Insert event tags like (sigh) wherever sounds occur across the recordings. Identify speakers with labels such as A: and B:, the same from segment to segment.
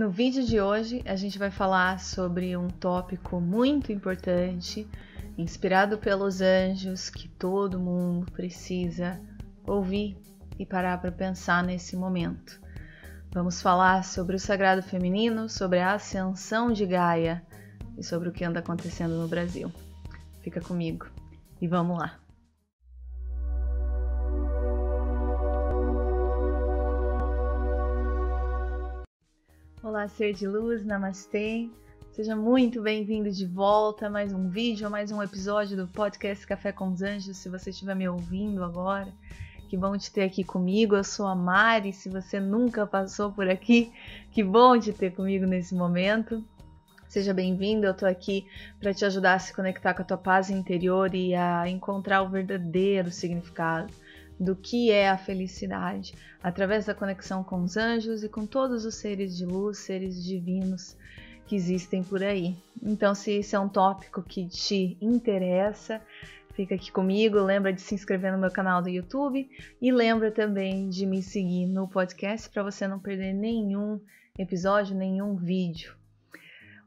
A: No vídeo de hoje, a gente vai falar sobre um tópico muito importante, inspirado pelos anjos, que todo mundo precisa ouvir e parar para pensar nesse momento. Vamos falar sobre o sagrado feminino, sobre a ascensão de Gaia e sobre o que anda acontecendo no Brasil. Fica comigo e vamos lá! Olá, ser de luz, namastê. Seja muito bem-vindo de volta a mais um vídeo, a mais um episódio do podcast Café com os Anjos. Se você estiver me ouvindo agora, que bom te ter aqui comigo. Eu sou a Mari. Se você nunca passou por aqui, que bom te ter comigo nesse momento. Seja bem-vindo, eu tô aqui para te ajudar a se conectar com a tua paz interior e a encontrar o verdadeiro significado do que é a felicidade, através da conexão com os anjos e com todos os seres de luz, seres divinos que existem por aí. Então, se esse é um tópico que te interessa, fica aqui comigo, lembra de se inscrever no meu canal do YouTube e lembra também de me seguir no podcast para você não perder nenhum episódio, nenhum vídeo.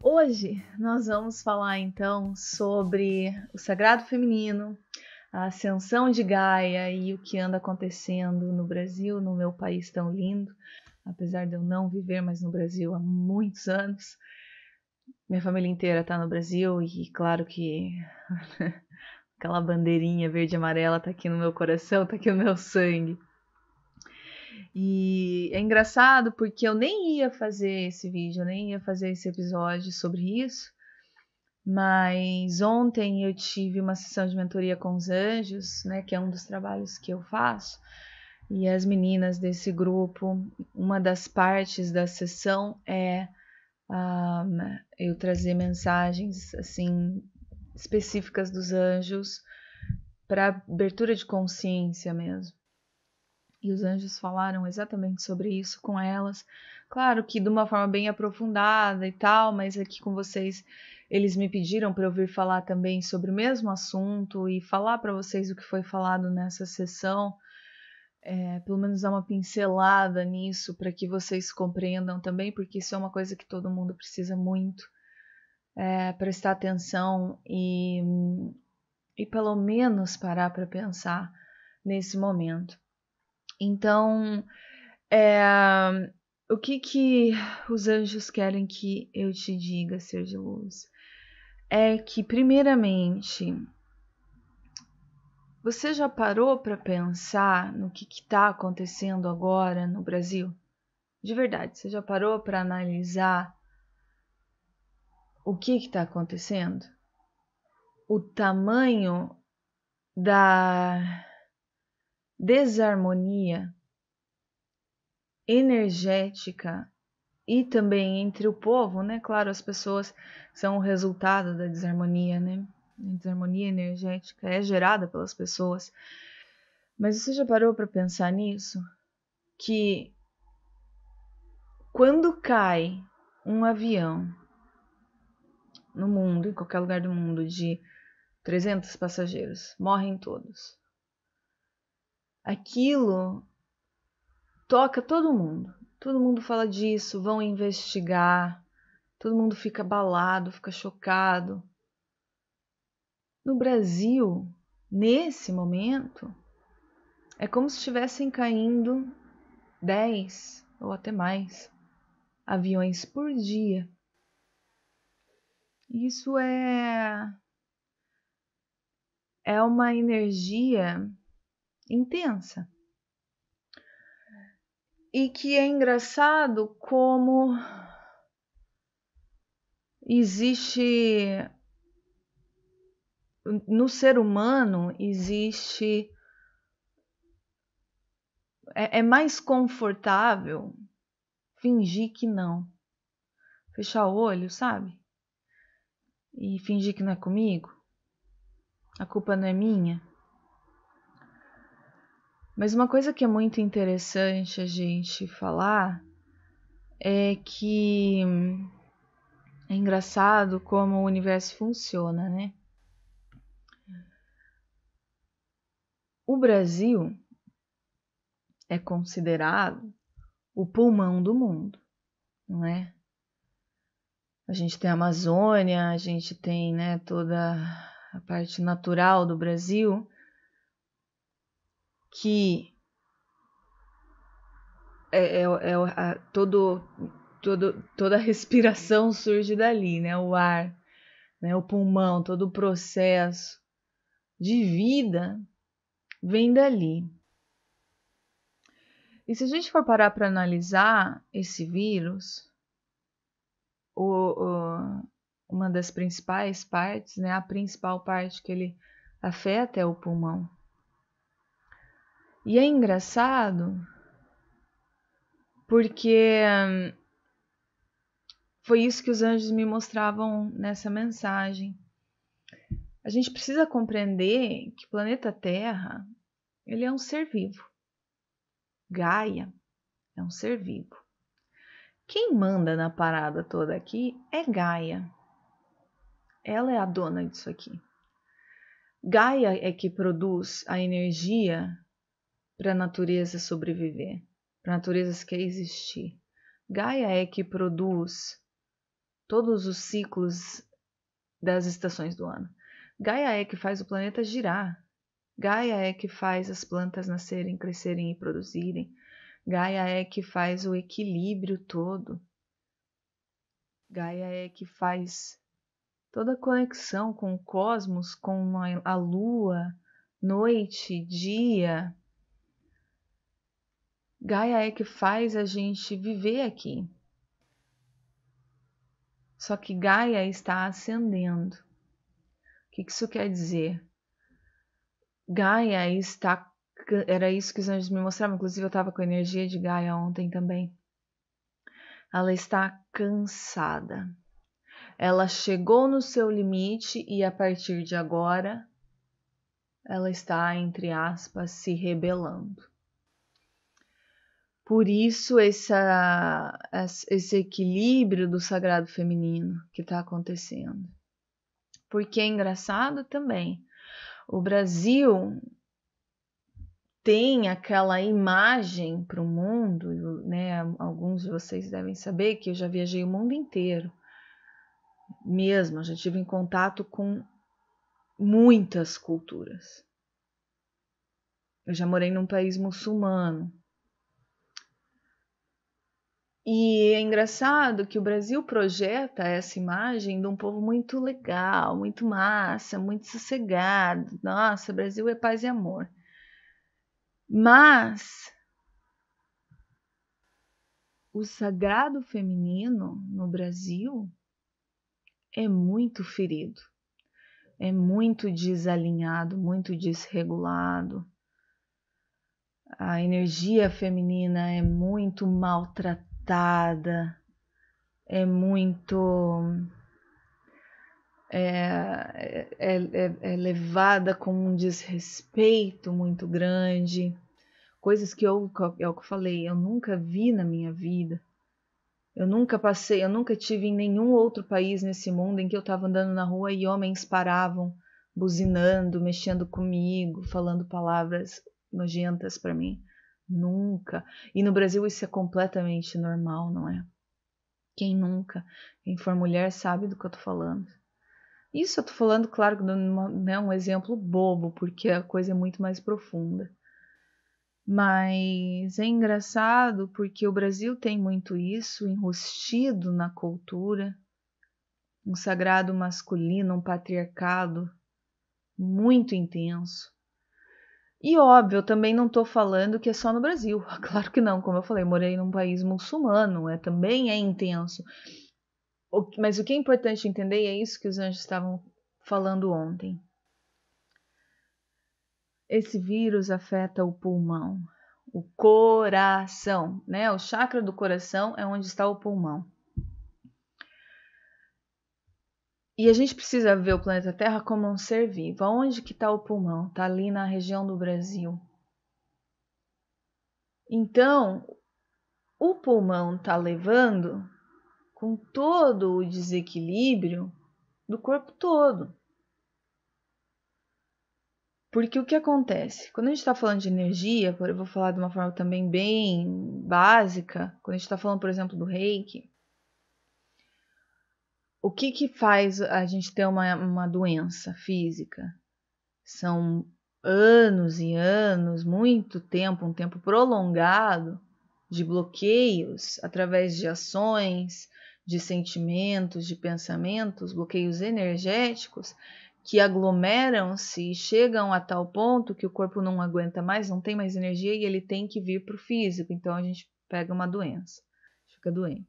A: Hoje nós vamos falar então sobre o sagrado feminino, a ascensão de Gaia e o que anda acontecendo no Brasil, no meu país tão lindo, apesar de eu não viver mais no Brasil há muitos anos. Minha família inteira está no Brasil e claro que (laughs) aquela bandeirinha verde e amarela está aqui no meu coração, está aqui no meu sangue. E é engraçado porque eu nem ia fazer esse vídeo, eu nem ia fazer esse episódio sobre isso, mas ontem eu tive uma sessão de mentoria com os anjos, né, que é um dos trabalhos que eu faço. E as meninas desse grupo, uma das partes da sessão é um, ah, eu trazer mensagens assim específicas dos anjos para abertura de consciência mesmo. E os anjos falaram exatamente sobre isso com elas. Claro que de uma forma bem aprofundada e tal, mas aqui com vocês eles me pediram para eu vir falar também sobre o mesmo assunto e falar para vocês o que foi falado nessa sessão, é, pelo menos dar uma pincelada nisso para que vocês compreendam também, porque isso é uma coisa que todo mundo precisa muito é, prestar atenção e, e pelo menos parar para pensar nesse momento. Então, é, o que que os anjos querem que eu te diga, ser de luz? é que, primeiramente, você já parou para pensar no que está acontecendo agora no Brasil? De verdade, você já parou para analisar o que está acontecendo? O tamanho da desarmonia energética e também entre o povo, né? Claro, as pessoas são o resultado da desarmonia, né? A desarmonia energética é gerada pelas pessoas. Mas você já parou para pensar nisso? Que quando cai um avião no mundo, em qualquer lugar do mundo, de 300 passageiros, morrem todos. Aquilo toca todo mundo. Todo mundo fala disso, vão investigar. Todo mundo fica abalado, fica chocado. No Brasil, nesse momento, é como se estivessem caindo 10 ou até mais aviões por dia. Isso é é uma energia intensa e que é engraçado como existe no ser humano existe é, é, mais confortável fingir que não fechar o olho sabe e fingir que não é comigo a culpa não é minha mas uma coisa que é muito interessante a gente falar é que é engraçado como o universo funciona, né? O Brasil é considerado o pulmão do mundo, não é? A gente tem a Amazônia, a gente tem né, toda a parte natural do Brasil, que é, é, é a, todo, todo, toda a respiração surge dali, né? O ar, né? o pulmão, todo o processo de vida vem dali. E se a gente for parar para analisar esse vírus, o, o, uma das principais partes, né, a principal parte que ele afeta é o pulmão. E é engraçado porque hum, foi isso que os anjos me mostravam nessa mensagem. A gente precisa compreender que o planeta Terra, ele é um ser vivo. Gaia é um ser vivo. Quem manda na parada toda aqui é Gaia. Ela é a dona disso aqui. Gaia é que produz a energia para a natureza sobreviver, para a natureza quer existir. Gaia é que produz todos os ciclos das estações do ano. Gaia é que faz o planeta girar. Gaia é que faz as plantas nascerem, crescerem e produzirem. Gaia é que faz o equilíbrio todo. Gaia é que faz toda a conexão com o cosmos, com a lua, noite, dia, Gaia é que faz a gente viver aqui. Só que Gaia está ascendendo. O que isso quer dizer? Gaia está. Era isso que os anjos me mostravam, inclusive eu estava com a energia de Gaia ontem também. Ela está cansada. Ela chegou no seu limite e a partir de agora ela está, entre aspas, se rebelando. Por isso essa, esse equilíbrio do sagrado feminino que está acontecendo. Porque é engraçado também. O Brasil tem aquela imagem para o mundo, né? Alguns de vocês devem saber que eu já viajei o mundo inteiro. Mesmo, já tive em contato com muitas culturas. Eu já morei num país muçulmano, e é engraçado que o Brasil projeta essa imagem de um povo muito legal, muito massa, muito sossegado. Nossa, Brasil é paz e amor. Mas o sagrado feminino no Brasil é muito ferido, é muito desalinhado, muito desregulado. A energia feminina é muito maltratada agitada, é muito. É, é, é, é, levada com um desrespeito muito grande, coisas que eu, é o que eu falei, eu nunca vi na minha vida. Eu nunca passei, eu nunca tive em nenhum outro país nesse mundo em que eu estava andando na rua e homens paravam, buzinando, mexendo comigo, falando palavras nojentas para mim. Nunca. E no Brasil isso é completamente normal, não é? Quem nunca? Quem for mulher sabe do que eu tô falando. Isso eu tô falando, claro, não é né, um exemplo bobo, porque a coisa é muito mais profunda. Mas é engraçado porque o Brasil tem muito isso enrustido na cultura, um sagrado masculino, um patriarcado muito intenso. E óbvio, eu também não estou falando que é só no Brasil. (laughs) Claro que não, como eu falei, morei num país muçulmano, é, também é intenso. O, mas o que é importante entender é isso que os anjos estavam falando ontem. Esse vírus afeta o pulmão, o coração, né? O chakra do coração é onde está o pulmão. E a gente precisa ver o planeta Terra como um ser vivo. Aonde que está o pulmão? Está ali na região do Brasil. Então, o pulmão está levando com todo o desequilíbrio do corpo todo. Porque o que acontece? Quando a gente está falando de energia, eu vou falar de uma forma também bem básica, quando a gente está falando, por exemplo, do reiki, o que, que faz a gente ter uma, uma doença física? São anos e anos, muito tempo, um tempo prolongado de bloqueios através de ações, de sentimentos, de pensamentos, bloqueios energéticos que aglomeram-se e chegam a tal ponto que o corpo não aguenta mais, não tem mais energia e ele tem que vir para o físico. Então a gente pega uma doença, fica doente.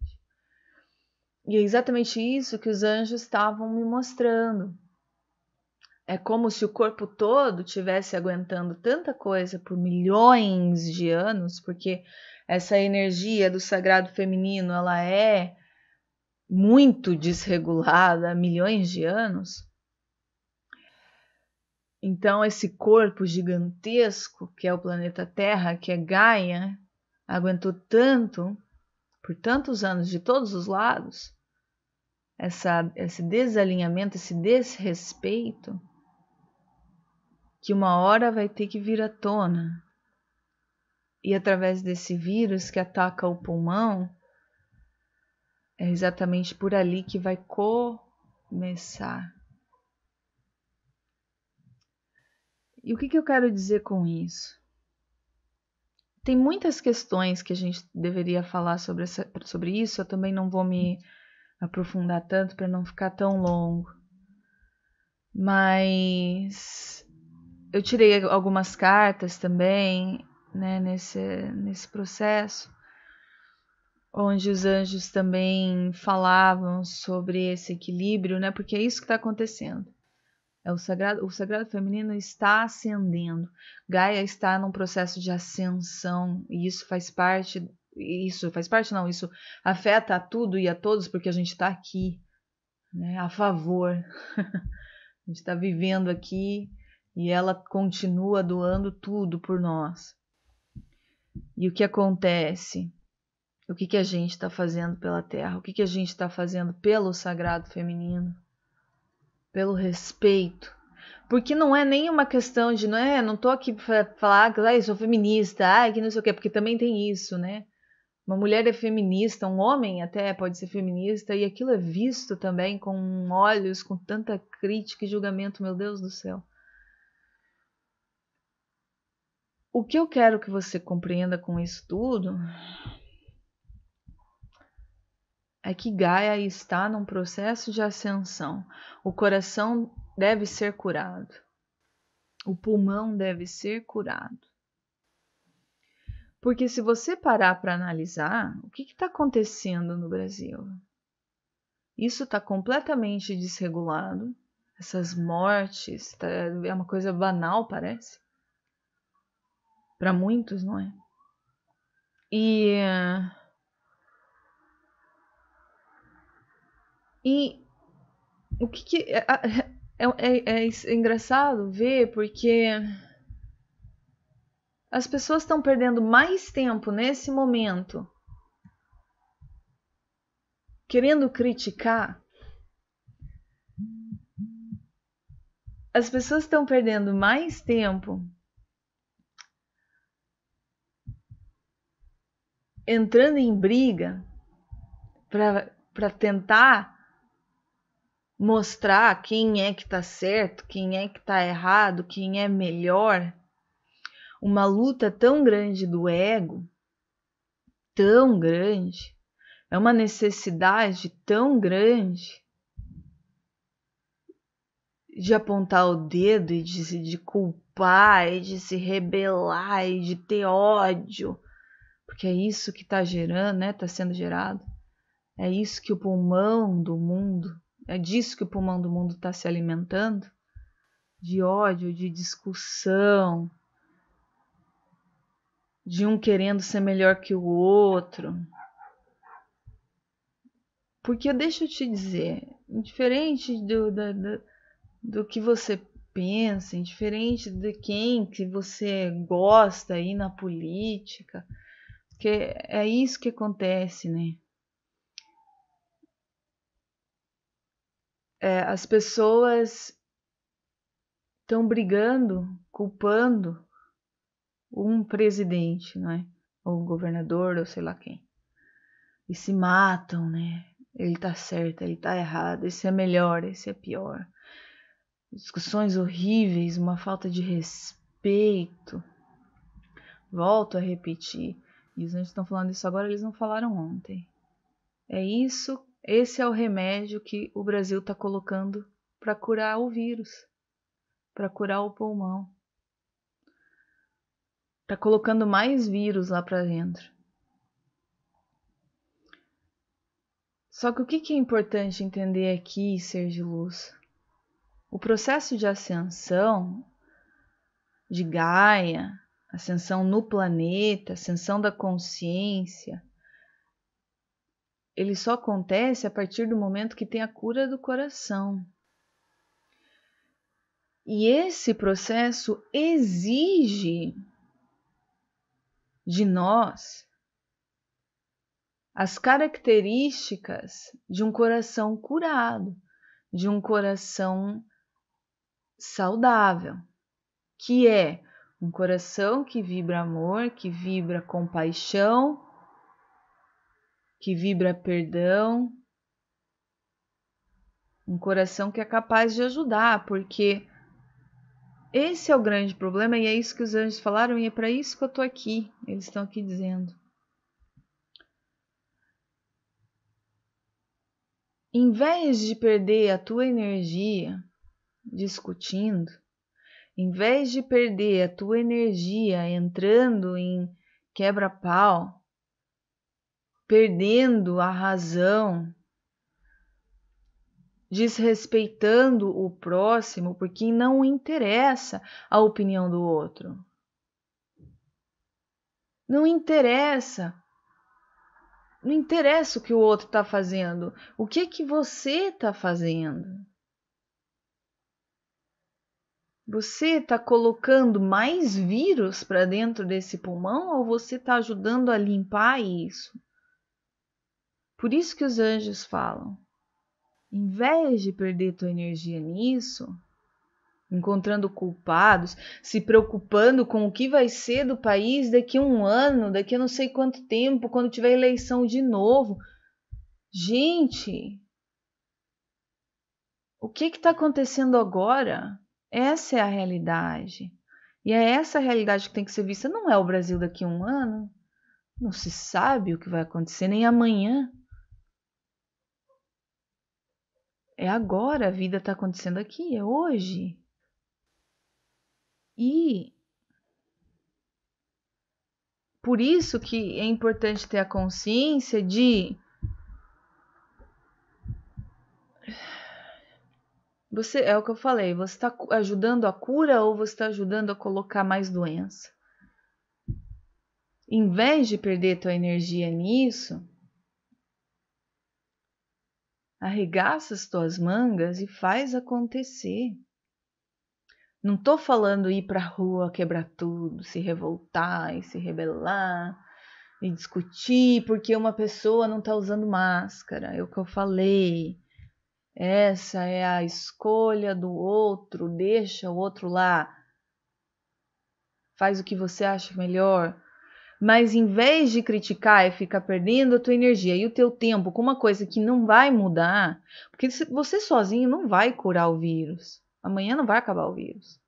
A: E é exatamente isso que os anjos estavam me mostrando. É como se o corpo todo tivesse aguentando tanta coisa por milhões de anos, porque essa energia do sagrado feminino, ela é muito desregulada há milhões de anos. Então, esse corpo gigantesco que é o planeta Terra, que é Gaia, aguentou tanto, por tantos anos, de todos os lados, essa, esse desalinhamento, esse desrespeito, que uma hora vai ter que vir à tona. E através desse vírus que ataca o pulmão, é exatamente por ali que vai começar. E o que, que eu quero dizer com isso? Tem muitas questões que a gente deveria falar sobre, essa, sobre isso, eu também não vou me aprofundar tanto para não ficar tão longo. Mas eu tirei algumas cartas também, né, nesse, nesse processo, onde os anjos também falavam sobre esse equilíbrio, né, porque é isso que está acontecendo. É o, sagrado, o sagrado feminino está ascendendo. Gaia está num processo de ascensão e isso faz parte isso faz parte, não, isso afeta a tudo e a todos porque a gente está aqui, né, a favor. (laughs) a gente está vivendo aqui e ela continua doando tudo por nós. E o que acontece? O que, que a gente está fazendo pela terra? O que, que a gente está fazendo pelo sagrado feminino? Pelo respeito porque não é nenhuma questão de, não é, não tô aqui para falar, ah, eu sou feminista, ah, que não sei o quê, porque também tem isso, né? uma mulher é feminista, um homem até pode ser feminista, e aquilo é visto também com olhos, com tanta crítica e julgamento, meu Deus do céu. O que eu quero que você compreenda com isso tudo é que Gaia está num processo de ascensão. O coração deve ser curado. O pulmão deve ser curado porque se você parar para analisar o que está acontecendo no Brasil, isso está completamente desregulado. Essas mortes tá, é uma coisa banal, parece. Para muitos, não é? E, e o que, que é, é, é, é, é engraçado ver porque as pessoas estão perdendo mais tempo nesse momento querendo criticar. As pessoas estão perdendo mais tempo entrando em briga para tentar mostrar quem é que está certo, quem é que está errado, quem é melhor uma luta tão grande do ego, tão grande, é uma necessidade tão grande de apontar o dedo e de se de culpar e de se rebelar e de ter ódio, porque é isso que está gerando, né? Está sendo gerado. É isso que o pulmão do mundo, é disso que o pulmão do mundo está se alimentando, de ódio, de discussão, de um querendo ser melhor que o outro. Porque deixa eu te dizer, indiferente do, do, do, do que você pensa, indiferente de quem que você gosta aí na política, porque é isso que acontece, né? É, as pessoas estão brigando, culpando um presidente, né? Ou um governador, ou sei lá quem. E se matam, né? Ele tá certo, ele tá errado, esse é melhor, esse é pior. Discussões horríveis, uma falta de respeito. Volto a repetir. Eles anjos estão falando isso agora, eles não falaram ontem. É isso, esse é o remédio que o Brasil tá colocando para curar o vírus, para curar o pulmão. Tá colocando mais vírus lá para dentro. Só que o que é importante entender aqui, ser de luz? O processo de ascensão de Gaia, ascensão no planeta, ascensão da consciência, ele só acontece a partir do momento que tem a cura do coração. E esse processo exige de nós as características de um coração curado, de um coração saudável, que é um coração que vibra amor, que vibra compaixão, que vibra perdão, um coração que é capaz de ajudar, porque esse é o grande problema e é isso que os anjos falaram e é para isso que eu estou aqui. Eles estão aqui dizendo. Em vez de perder a tua energia discutindo, em vez de perder a tua energia entrando em quebra-pau, perdendo a razão, desrespeitando o próximo porque não interessa a opinião do outro. Não interessa. Não interessa o que o outro está fazendo. O que é que você está fazendo? Você está colocando mais vírus para dentro desse pulmão ou você está ajudando a limpar isso? Por isso que os anjos falam em vez de perder tua energia nisso, encontrando culpados, se preocupando com o que vai ser do país daqui a um ano, daqui a não sei quanto tempo, quando tiver eleição de novo. Gente, o que está acontecendo agora? Essa é a realidade. E é essa realidade que tem que ser vista. Não é o Brasil daqui a um ano. Não se sabe o que vai acontecer nem amanhã. É agora, a vida está acontecendo aqui, é hoje. E por isso que é importante ter a consciência de você é o que eu falei, você está ajudando a cura ou você está ajudando a colocar mais doença? Em vez de perder tua energia nisso, as tuas mangas e faz acontecer. Não tô falando ir pra rua quebrar tudo, se revoltar e se rebelar e discutir porque uma pessoa não tá usando máscara. É o que eu falei. Essa é a escolha do outro, deixa o outro lá. Faz o que você acha melhor mas em vez de criticar e ficar perdendo a tua energia e o teu tempo com uma coisa que não vai mudar, porque você sozinho não vai curar o vírus. Amanhã não vai acabar o vírus.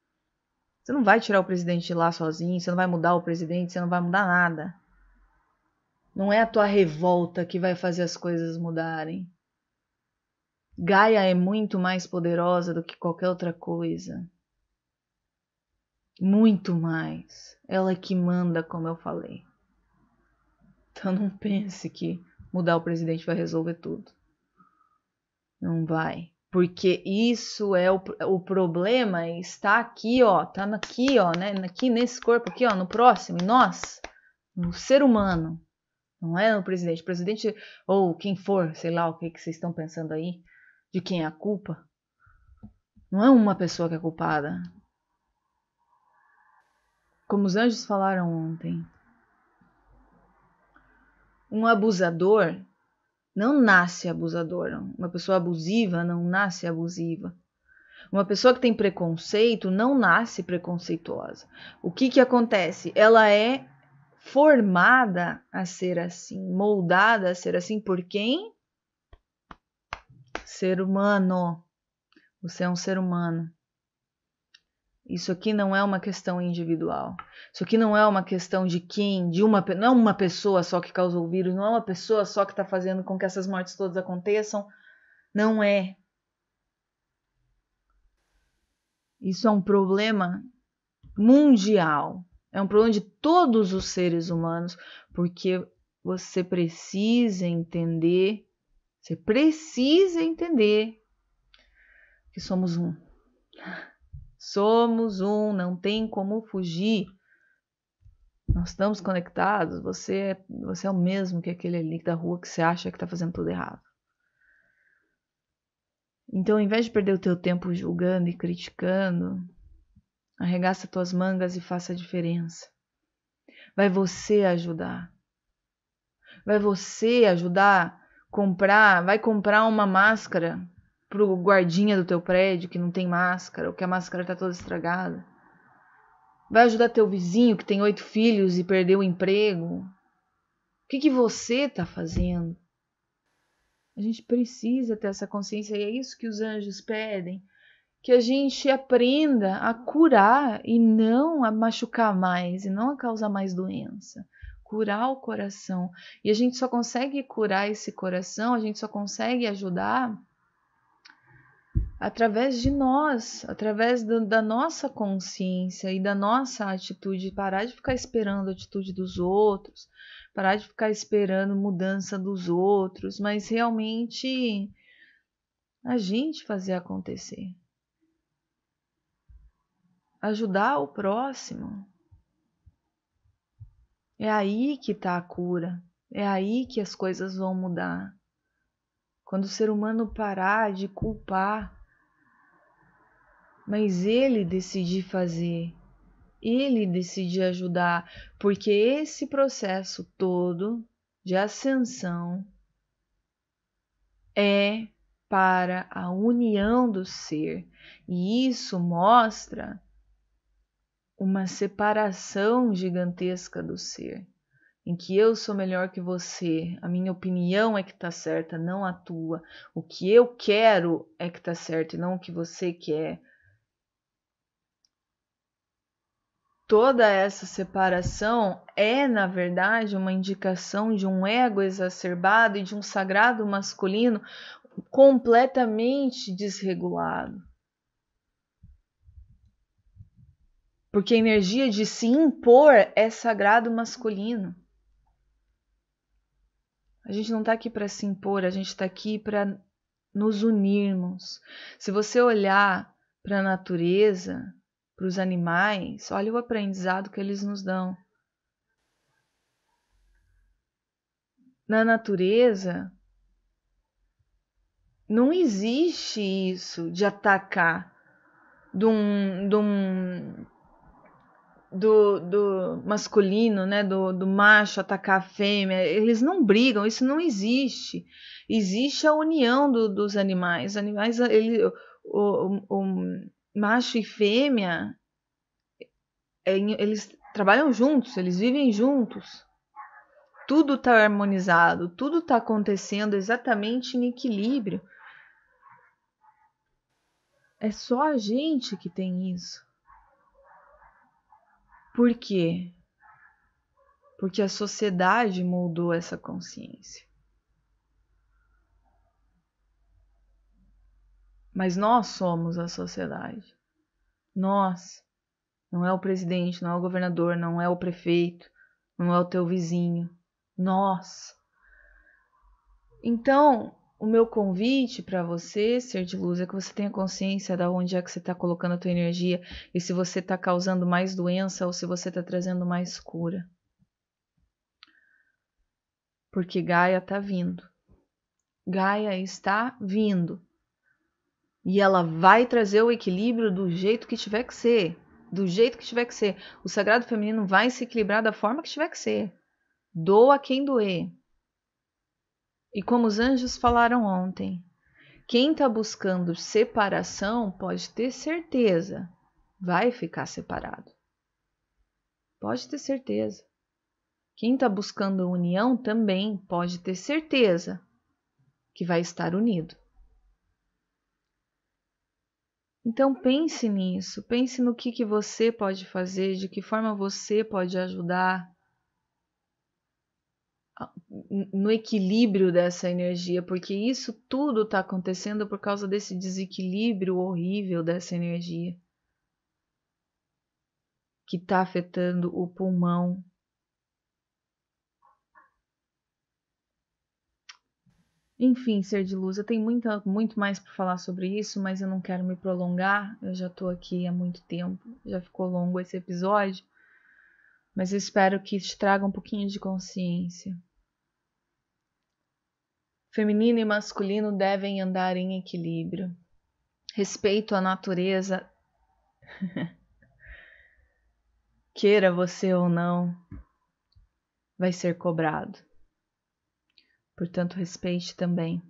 A: Você não vai tirar o presidente de lá sozinho, você não vai mudar o presidente, você não vai mudar nada. Não é a tua revolta que vai fazer as coisas mudarem. Gaia é muito mais poderosa do que qualquer outra coisa. Muito mais. Ela é que manda, como eu falei. Então não pense que mudar o presidente vai resolver tudo. Não vai. Porque isso é o, o problema é está aqui, ó, tá aqui, ó, né, aqui nesse corpo aqui, ó, no próximo, em nós, no ser humano. Não é no presidente. O presidente ou quem for, sei lá, o que que vocês estão pensando aí, de quem é a culpa? Não é uma pessoa que é culpada. Como os anjos falaram ontem, um abusador não nasce abusador. Uma pessoa abusiva não nasce abusiva. Uma pessoa que tem preconceito não nasce preconceituosa. O que, que acontece? Ela é formada a ser assim, moldada a ser assim por quem? Ser humano. Você é um ser humano. Isso aqui não é uma questão individual. Isso aqui não é uma questão de quem, de uma, não é uma pessoa só que causou o vírus, não é uma pessoa só que está fazendo com que essas mortes todas aconteçam. Não é. Isso é um problema mundial. É um problema de todos os seres humanos, porque você precisa entender, você precisa entender que somos um. Somos um, não tem como fugir. Nós estamos conectados. Você é, você é o mesmo que aquele ali da rua que você acha que está fazendo tudo errado. Então, ao invés de perder o teu tempo julgando e criticando, arregaça tuas mangas e faça a diferença. Vai você ajudar. Vai você ajudar comprar, vai comprar uma máscara pro guardinha do teu prédio que não tem máscara ou que a máscara tá toda estragada. Vai ajudar teu vizinho que tem oito filhos e perdeu o emprego. O que, que você tá fazendo? A gente precisa ter essa consciência e é isso que os anjos pedem. Que a gente aprenda a curar e não a machucar mais, e não a causar mais doença curar o coração. E a gente só consegue curar esse coração, a gente só consegue ajudar através de nós, através do, da nossa consciência e da nossa atitude, parar de ficar esperando a atitude dos outros, parar de ficar esperando mudança dos outros, mas realmente a gente fazer acontecer. Ajudar o próximo. É aí que está a cura. É aí que as coisas vão mudar. Quando o ser humano parar de culpar, mas ele decidir fazer, ele decidir ajudar, porque esse processo todo de ascensão é para a união do ser, e isso mostra uma separação gigantesca do ser em que eu sou melhor que você, a minha opinião é que tá certa, não a tua, o que eu quero é que tá certo e não o que você quer. Toda essa separação é, na verdade, uma indicação de um ego exacerbado e de um sagrado masculino completamente desregulado. Porque a energia de se impor é sagrado masculino. A gente não está aqui para se impor, a gente está aqui para nos unirmos. Se você olhar para a natureza, para os animais, olha o aprendizado que eles nos dão. Na natureza, não existe isso de atacar, de um, de um do, do masculino, né, do, do macho atacar a fêmea, eles não brigam, isso não existe. Existe a união do, dos animais. Os animais, ele, o, o, o, macho e fêmea, é, eles trabalham juntos, eles vivem juntos. Tudo está harmonizado, tudo está acontecendo exatamente em equilíbrio. É só a gente que tem isso. Por quê? Porque a sociedade moldou essa consciência. Mas nós somos a sociedade. Nós. Não é o presidente, não é o governador, não é o prefeito, não é o teu vizinho. Nós. Então, o meu convite para você, ser de luz, é que você tenha consciência de onde é que você está colocando a tua energia e se você está causando mais doença ou se você está trazendo mais cura. Porque Gaia está vindo. Gaia está vindo. E ela vai trazer o equilíbrio do jeito que tiver que ser. Do jeito que tiver que ser. O sagrado feminino vai se equilibrar da forma que tiver que ser. Doa quem doer. E como os anjos falaram ontem, quem está buscando separação pode ter certeza, vai ficar separado. Pode ter certeza. Quem está buscando união também pode ter certeza que vai estar unido. Então pense nisso, pense no que, que você pode fazer, de que forma você pode ajudar no equilíbrio dessa energia, porque isso tudo está acontecendo por causa desse desequilíbrio horrível dessa energia que está afetando o pulmão. Enfim, ser de luz, eu tenho muita, muito mais para falar sobre isso, mas eu não quero me prolongar. Eu já estou aqui há muito tempo, já ficou longo esse episódio, mas eu espero que te traga um pouquinho de consciência. Feminino e masculino devem andar em equilíbrio. Respeito à natureza. (laughs) Queira você ou não, vai ser cobrado. Portanto, respeite também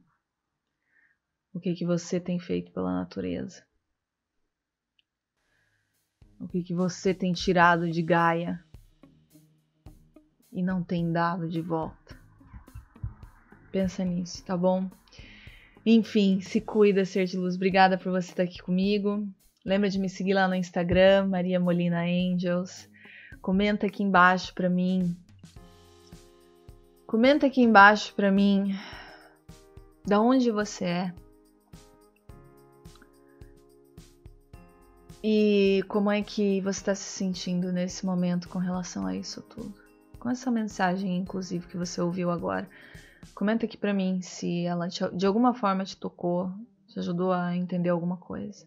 A: o que, que você tem feito pela natureza. O que, que você tem tirado de Gaia e não tem dado de volta. Pensa nisso, tá bom? Enfim, se cuida, ser de luz. Obrigada por você estar aqui comigo. Lembra de me seguir lá no Instagram, Maria Molina Angels. Comenta aqui embaixo para mim. Comenta aqui embaixo para mim da onde você é. E como é que você está se sentindo nesse momento com relação a isso tudo? Com essa mensagem, inclusive, que você ouviu agora. Comenta aqui para mim se ela te, de alguma forma te tocou, te ajudou a entender alguma coisa.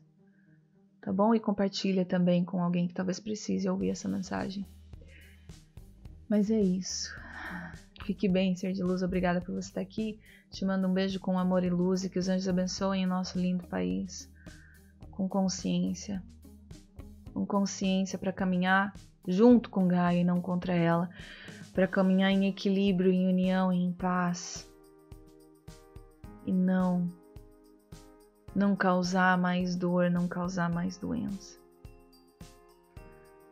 A: Tá bom? E compartilha também com alguém que talvez precise ouvir essa mensagem. Mas é isso. Fique bem, ser de luz. Obrigada por você estar aqui. Te mando um beijo com amor e luz e que os anjos abençoem o nosso lindo país com consciência. Com consciência para caminhar junto com Gaia e não contra ela para caminhar em equilíbrio, em união, em paz. E não não causar mais dor, não causar mais doença.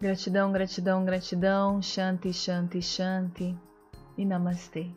A: Gratidão, gratidão, gratidão. Shanti, shanti, shanti. E namastê.